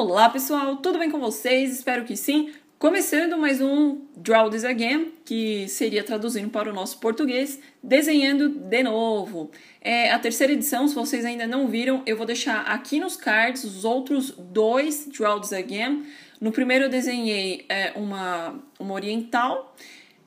Olá pessoal, tudo bem com vocês? Espero que sim. Começando mais um Draw This Again, que seria traduzindo para o nosso português, desenhando de novo. É, a terceira edição, se vocês ainda não viram, eu vou deixar aqui nos cards os outros dois Draw This Again. No primeiro eu desenhei é, uma, uma oriental,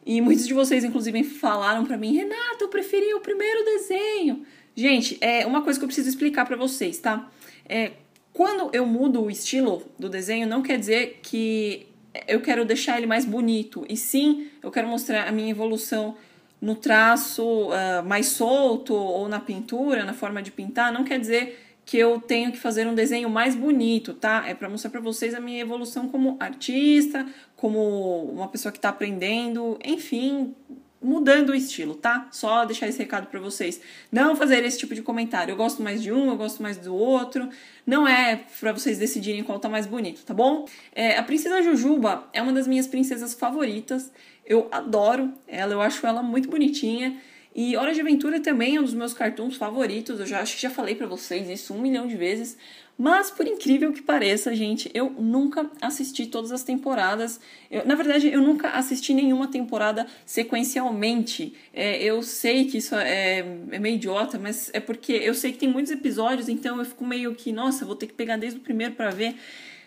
e muitos de vocês, inclusive, falaram para mim, Renata, eu preferi o primeiro desenho. Gente, é uma coisa que eu preciso explicar para vocês, tá? É, quando eu mudo o estilo do desenho, não quer dizer que eu quero deixar ele mais bonito, e sim eu quero mostrar a minha evolução no traço uh, mais solto ou na pintura, na forma de pintar, não quer dizer que eu tenho que fazer um desenho mais bonito, tá? É para mostrar para vocês a minha evolução como artista, como uma pessoa que está aprendendo, enfim, mudando o estilo, tá? Só deixar esse recado para vocês. Não fazer esse tipo de comentário. Eu gosto mais de um, eu gosto mais do outro. Não é para vocês decidirem qual tá mais bonito, tá bom? É, a princesa Jujuba é uma das minhas princesas favoritas. Eu adoro ela, eu acho ela muito bonitinha. E Hora de Aventura também é um dos meus cartoons favoritos. Eu já acho que já falei para vocês isso um milhão de vezes, mas, por incrível que pareça, gente, eu nunca assisti todas as temporadas. Eu, na verdade, eu nunca assisti nenhuma temporada sequencialmente. É, eu sei que isso é, é, meio idiota, mas é porque eu sei que tem muitos episódios, então eu fico meio que, nossa, vou ter que pegar desde o primeiro para ver.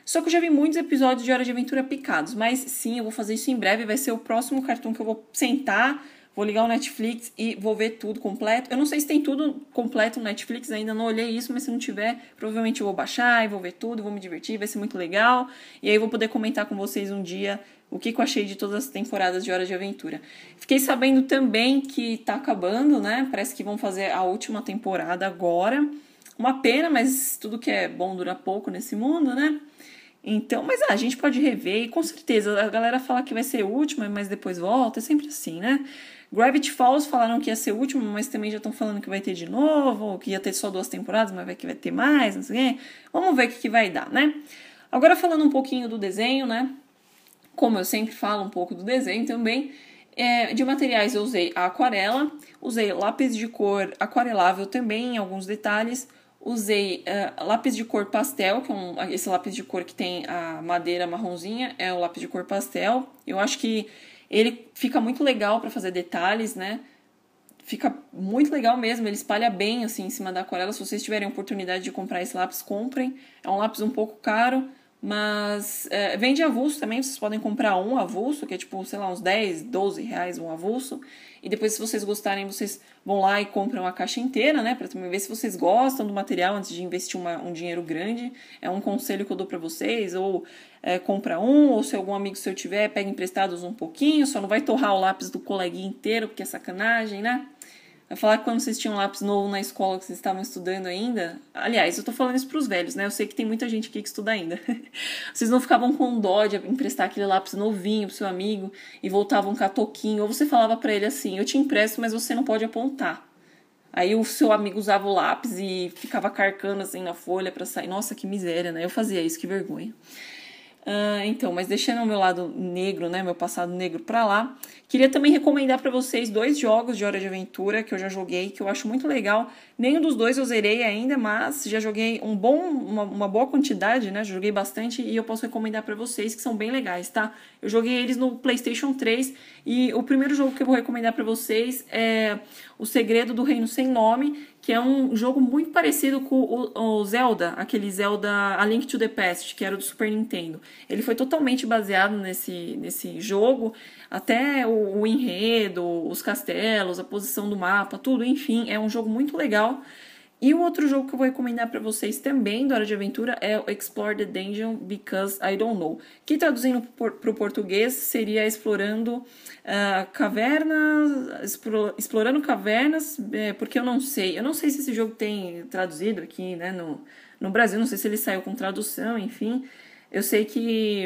Só que eu já vi muitos episódios de Hora de Aventura picados, mas sim, eu vou fazer isso em breve. Vai ser o próximo cartão que eu vou sentar Vou ligar o Netflix e vou ver tudo completo. Eu não sei se tem tudo completo no Netflix, ainda não olhei isso, mas se não tiver, provavelmente eu vou baixar e vou ver tudo, vou me divertir, vai ser muito legal. E aí vou poder comentar com vocês um dia o que, que eu achei de todas as temporadas de Hora de Aventura. Fiquei sabendo também que tá acabando, né? Parece que vão fazer a última temporada agora. Uma pena, mas tudo que é bom dura pouco nesse mundo, né? Então, mas ah, a gente pode rever e com certeza a galera fala que vai ser a última, mas depois volta, é sempre assim, né? Gravity Falls falaram que ia ser o último, mas também já estão falando que vai ter de novo, que ia ter só duas temporadas, mas vai que vai ter mais, não sei o quê. Vamos ver o que, que vai dar, né? Agora falando um pouquinho do desenho, né? Como eu sempre falo um pouco do desenho também, é, de materiais eu usei a aquarela, usei lápis de cor aquarelável também em alguns detalhes, usei uh, lápis de cor pastel, que é um, esse lápis de cor que tem a madeira marronzinha, é o lápis de cor pastel. Eu acho que ele fica muito legal para fazer detalhes, né? Fica muito legal mesmo, ele espalha bem assim em cima da aquarela. Se vocês tiverem oportunidade de comprar esse lápis, comprem. É um lápis um pouco caro, mas é, vende avulso também, vocês podem comprar um avulso, que é tipo, sei lá, uns 10, 12 reais um avulso. E depois, se vocês gostarem, vocês vão lá e compram a caixa inteira, né? Pra também ver se vocês gostam do material antes de investir uma, um dinheiro grande. É um conselho que eu dou pra vocês. Ou é, compra um, ou se algum amigo seu tiver, pega emprestados um pouquinho. Só não vai torrar o lápis do coleguinha inteiro, porque é sacanagem, né? Vai falar que quando vocês tinham lápis novo na escola que vocês estavam estudando ainda. Aliás, eu tô falando isso pros velhos, né? Eu sei que tem muita gente aqui que estuda ainda. vocês não ficavam com dó de emprestar aquele lápis novinho pro seu amigo e voltavam com a toquinha. Ou você falava para ele assim: eu te empresto, mas você não pode apontar. Aí o seu amigo usava o lápis e ficava carcando assim na folha para sair. Nossa, que miséria, né? Eu fazia isso, que vergonha. Ah, então, mas deixando o meu lado negro, né, meu passado negro para lá, queria também recomendar para vocês dois jogos de Hora de Aventura que eu já joguei, que eu acho muito legal. Nenhum dos dois eu zerei ainda, mas já joguei um bom, uma, uma boa quantidade, né? Joguei bastante e eu posso recomendar para vocês que são bem legais, tá? Eu joguei eles no PlayStation 3 e o primeiro jogo que eu vou recomendar para vocês é O Segredo do Reino Sem Nome, que é um jogo muito parecido com o, Zelda, aquele Zelda A Link to the Past, que era do Super Nintendo. Ele foi totalmente baseado nesse, nesse jogo, até o, o enredo, os castelos, a posição do mapa, tudo, enfim, é um jogo muito legal. E o outro jogo que eu vou recomendar para vocês também do Hora de Aventura é o Explore the Dungeon Because I Don't Know, que traduzindo para o português seria explorando uh, cavernas, explore, explorando cavernas, é, porque eu não sei, eu não sei se esse jogo tem traduzido aqui, né, no, no Brasil, não sei se ele saiu com tradução, enfim, eu sei que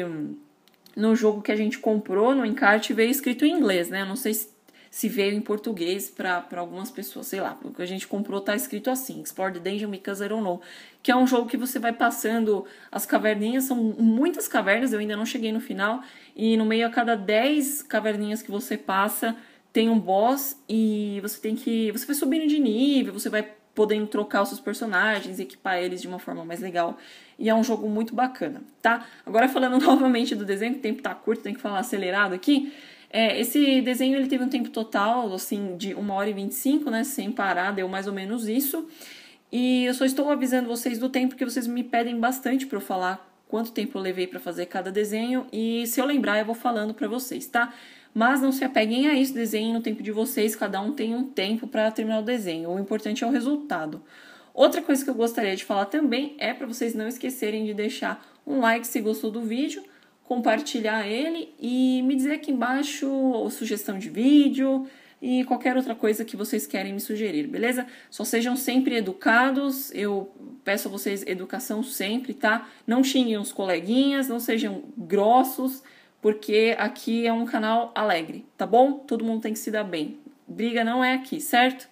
no jogo que a gente comprou, no encarte, veio escrito em inglês, né, eu não sei se se veio em português para algumas pessoas, sei lá, porque a gente comprou tá escrito assim, Explore the Dungeon Because I Don't Know, que é um jogo que você vai passando as caverninhas, são muitas cavernas, eu ainda não cheguei no final, e no meio a cada 10 caverninhas que você passa, tem um boss e você tem que, você vai subindo de nível, você vai podendo trocar os seus personagens, equipar eles de uma forma mais legal. E é um jogo muito bacana, tá? Agora falando novamente do desenho, o tempo tá curto, tem que falar acelerado aqui. É, esse desenho ele teve um tempo total, assim, de 1 hora e 25, né? Sem parar, deu mais ou menos isso. E eu só estou avisando vocês do tempo, porque vocês me pedem bastante para eu falar quanto tempo eu levei para fazer cada desenho. E se eu lembrar, eu vou falando para vocês, tá? Mas não se apeguem a isso, desenhe no tempo de vocês, cada um tem um tempo para terminar o desenho. O importante é o resultado. Outra coisa que eu gostaria de falar também é para vocês não esquecerem de deixar um like se gostou do vídeo compartilhar ele e me dizer aqui embaixo sugestão de vídeo e qualquer outra coisa que vocês querem me sugerir, beleza? Só sejam sempre educados, eu peço a vocês educação sempre, tá? Não xinguem os coleguinhas, não sejam grossos, porque aqui é um canal alegre, tá bom? Todo mundo tem que se dar bem. Briga não é aqui, certo?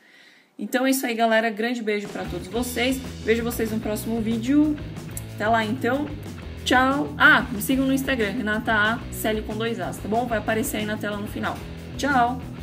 Então é isso aí, galera. Grande beijo para todos vocês. Vejo vocês no próximo vídeo. Até lá, então. Tchau. Ah, me sigam no Instagram, Renata A, Celi com dois As, tá bom? Vai aparecer aí na tela no final. Tchau!